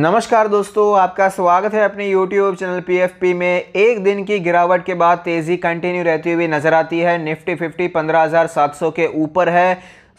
नमस्कार दोस्तों आपका स्वागत है अपने YouTube चैनल पीएफपी में एक दिन की गिरावट के बाद तेज़ी कंटिन्यू रहती हुई नज़र आती है निफ्टी 50 15,700 के ऊपर है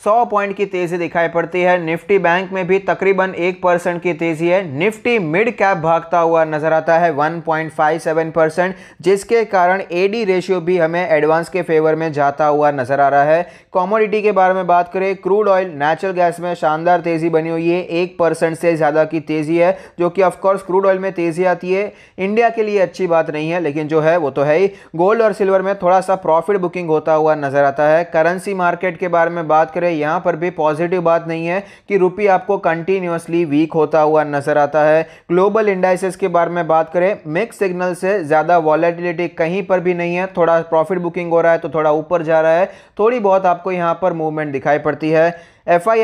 सौ पॉइंट की तेजी दिखाई पड़ती है निफ्टी बैंक में भी तकरीबन एक परसेंट की तेजी है निफ्टी मिड कैप भागता हुआ नजर आता है 1.57 परसेंट जिसके कारण एडी रेशियो भी हमें एडवांस के फेवर में जाता हुआ नजर आ रहा है कॉमोडिटी के बारे में बात करें क्रूड ऑयल नेचुरल गैस में शानदार तेजी बनी हुई है एक परसेंट से ज़्यादा की तेजी है जो कि ऑफकोर्स क्रूड ऑयल में तेजी आती है इंडिया के लिए अच्छी बात नहीं है लेकिन जो है वो तो है ही गोल्ड और सिल्वर में थोड़ा सा प्रॉफिट बुकिंग होता हुआ नजर आता है करेंसी मार्केट के बारे में बात करें रहे यहाँ पर भी पॉजिटिव बात नहीं है कि रुपी आपको कंटिन्यूसली वीक होता हुआ नजर आता है ग्लोबल इंडाइसेस के बारे में बात करें मिक्स सिग्नल से ज़्यादा वॉलेटिलिटी कहीं पर भी नहीं है थोड़ा प्रॉफिट बुकिंग हो रहा है तो थोड़ा ऊपर जा रहा है थोड़ी बहुत आपको यहाँ पर मूवमेंट दिखाई पड़ती है एफ आई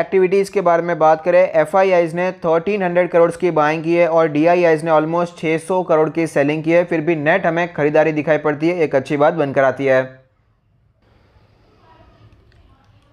एक्टिविटीज़ के बारे में बात करें एफ ने 1300 करोड़ की बाइंग की है और डी ने ऑलमोस्ट 600 करोड़ की सेलिंग की है फिर भी नेट हमें खरीदारी दिखाई पड़ती है एक अच्छी बात बनकर आती है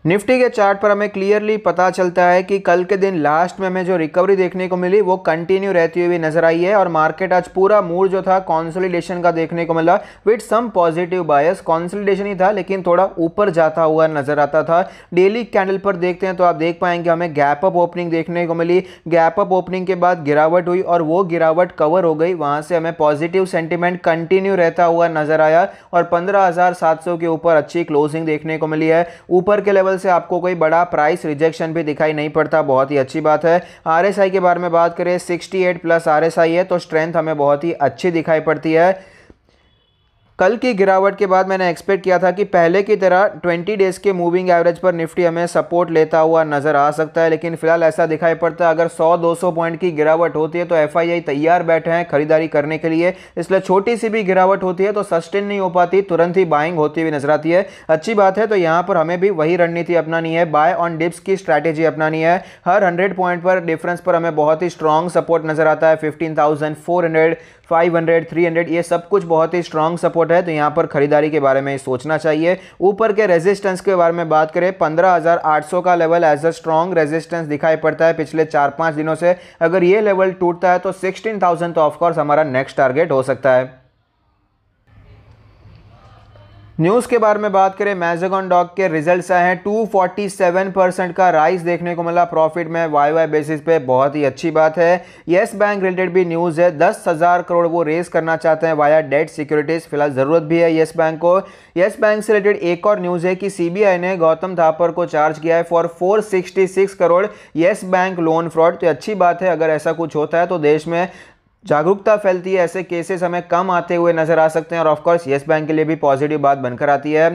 निफ्टी के चार्ट पर हमें क्लियरली पता चलता है कि कल के दिन लास्ट में हमें जो रिकवरी देखने को मिली वो कंटिन्यू रहती हुई नजर आई है और मार्केट आज पूरा मूड जो था कॉन्सोलिडेशन का देखने को मिला with some positive bias consolidation ही था लेकिन थोड़ा ऊपर जाता हुआ नजर आता था डेली कैंडल पर देखते हैं तो आप देख पाएंगे हमें गैप अप ओपनिंग देखने को मिली गैप अप ओपनिंग के बाद गिरावट हुई और वो गिरावट कवर हो गई वहाँ से हमें पॉजिटिव सेंटिमेंट कंटिन्यू रहता हुआ नजर आया और पंद्रह के ऊपर अच्छी क्लोजिंग देखने को मिली है ऊपर के लेवल लेवल से आपको कोई बड़ा प्राइस रिजेक्शन भी दिखाई नहीं पड़ता बहुत ही अच्छी बात है आर के बारे में बात करें सिक्सटी प्लस आर है तो स्ट्रेंथ हमें बहुत ही अच्छी दिखाई पड़ती है कल की गिरावट के बाद मैंने एक्सपेक्ट किया था कि पहले की तरह 20 डेज़ के मूविंग एवरेज पर निफ्टी हमें सपोर्ट लेता हुआ नज़र आ सकता है लेकिन फिलहाल ऐसा दिखाई पड़ता है अगर 100-200 पॉइंट की गिरावट होती है तो एफ तैयार बैठे हैं खरीदारी करने के लिए इसलिए छोटी सी भी गिरावट होती है तो सस्टेन नहीं हो पाती तुरंत ही बाइंग होती हुई नजर आती है अच्छी बात है तो यहाँ पर हमें भी वही रणनीति अपनानी है बाय ऑन डिप्स की स्ट्रैटेजी अपनानी है हर हंड्रेड पॉइंट पर डिफरेंस पर हमें बहुत ही स्ट्रॉन्ग सपोर्ट नजर आता है fifteen thousand four hundred five hundred three hundred ये सब कुछ बहुत ही स्ट्रॉन्ग सपोर्ट सपोर्ट है तो यहाँ पर खरीदारी के बारे में सोचना चाहिए ऊपर के रेजिस्टेंस के बारे में बात करें पंद्रह का level as a strong resistance दिखाई पड़ता है पिछले चार पाँच दिनों से अगर ये लेवल टूटता है तो सिक्सटीन तो ऑफकोर्स हमारा नेक्स्ट टारगेट हो सकता है न्यूज़ के बारे में बात करें मैजेगॉन डॉग के रिजल्ट्स आए हैं 247 परसेंट का राइस देखने को मिला प्रॉफिट में वाई वाई बेसिस पे बहुत ही अच्छी बात है येस बैंक रिलेटेड भी न्यूज़ है दस हज़ार करोड़ वो रेस करना चाहते हैं वाया डेट सिक्योरिटीज़ फिलहाल ज़रूरत भी है येस बैंक को येस बैंक से रिलेटेड एक और न्यूज़ है कि सी ने गौतम थापर को चार्ज किया है for four crore Yes Bank loan fraud तो अच्छी बात है अगर ऐसा कुछ होता है तो देश में जागरूकता फैलती है ऐसे केसेस हमें कम आते हुए नजर आ सकते हैं और ऑफकोर्स येस बैंक के लिए भी पॉजिटिव बात बनकर आती है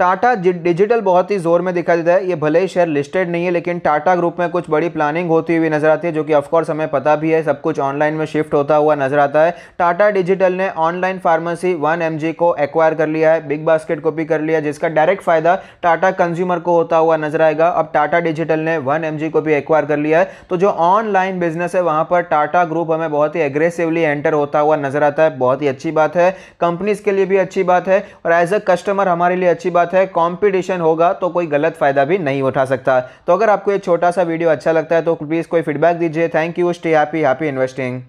टाटा डिजिटल बहुत ही जोर में दिखाई देता है ये भले ही शेयर लिस्टेड नहीं है लेकिन टाटा ग्रुप में कुछ बड़ी प्लानिंग होती हुई नजर आती है जो कि ऑफकोर्स हमें पता भी है सब कुछ ऑनलाइन में शिफ्ट होता हुआ नजर आता है टाटा डिजिटल ने ऑनलाइन फार्मेसी वन एम को एक्वायर कर लिया है बिग बास्केट को भी कर लिया जिसका डायरेक्ट फायदा टाटा कंज्यूमर को होता हुआ नजर आएगा अब टाटा डिजिटल ने वन एम को भी एक्वायर कर लिया है तो जो ऑनलाइन बिजनेस है वहाँ पर टाटा ग्रुप हमें बहुत ही एग्रेसिवली एंटर होता हुआ नजर आता है बहुत ही अच्छी बात है कंपनीज के लिए भी अच्छी बात है और एज अ कस्टमर हमारे लिए अच्छी बात बात है कंपटीशन होगा तो कोई गलत फ़ायदा भी नहीं उठा सकता तो अगर आपको ये छोटा सा वीडियो अच्छा लगता है तो प्लीज़ कोई फीडबैक दीजिए thank you stay happy happy investing